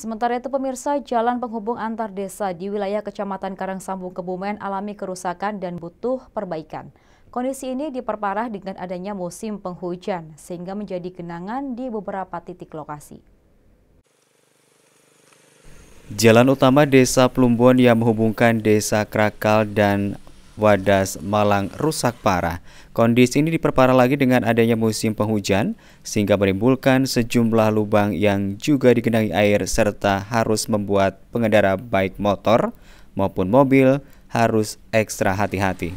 Sementara itu pemirsa, jalan penghubung antar desa di wilayah Kecamatan Karangsambung Kebumen alami kerusakan dan butuh perbaikan. Kondisi ini diperparah dengan adanya musim penghujan sehingga menjadi genangan di beberapa titik lokasi. Jalan utama Desa Plumbon yang menghubungkan Desa Krakal dan Wadas Malang rusak parah. Kondisi ini diperparah lagi dengan adanya musim penghujan sehingga menimbulkan sejumlah lubang yang juga digenangi air serta harus membuat pengendara baik motor maupun mobil harus ekstra hati-hati.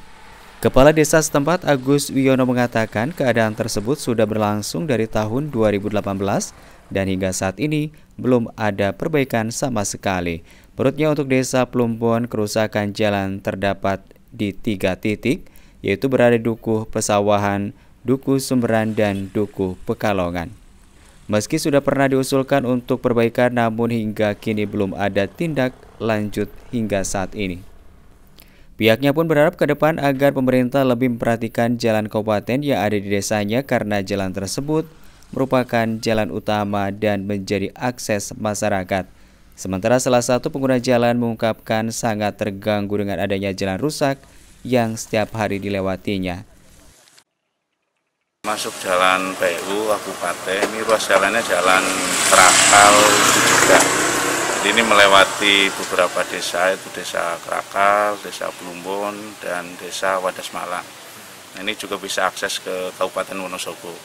Kepala Desa setempat Agus Wiono mengatakan keadaan tersebut sudah berlangsung dari tahun 2018 dan hingga saat ini belum ada perbaikan sama sekali. Perutnya untuk desa Plumbon kerusakan jalan terdapat di tiga titik, yaitu berada di Dukuh Pesawahan, Dukuh Sumberan, dan Dukuh Pekalongan. Meski sudah pernah diusulkan untuk perbaikan, namun hingga kini belum ada tindak lanjut hingga saat ini. Pihaknya pun berharap ke depan agar pemerintah lebih memperhatikan jalan kabupaten yang ada di desanya karena jalan tersebut merupakan jalan utama dan menjadi akses masyarakat Sementara salah satu pengguna jalan mengungkapkan sangat terganggu dengan adanya jalan rusak yang setiap hari dilewatinya. Masuk jalan PU Kabupaten, ini ruas jalannya jalan Kerakal juga. Ini melewati beberapa desa, itu desa Kerakal, desa Plumbon, dan desa Wadasmalang. Nah, ini juga bisa akses ke Kabupaten Wonosobo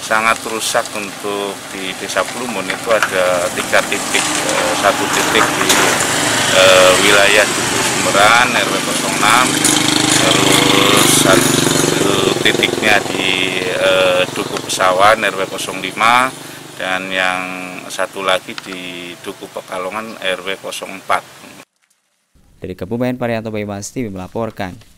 sangat rusak untuk di Desa Plumun itu ada tiga titik, eh, satu titik di eh, wilayah Duku Sumberan RW 06, terus satu titiknya di eh, Duku Pesawan RW 05, dan yang satu lagi di Duku Pekalongan RW 04. Dari Kabupaten Parianto Bayu Masti melaporkan.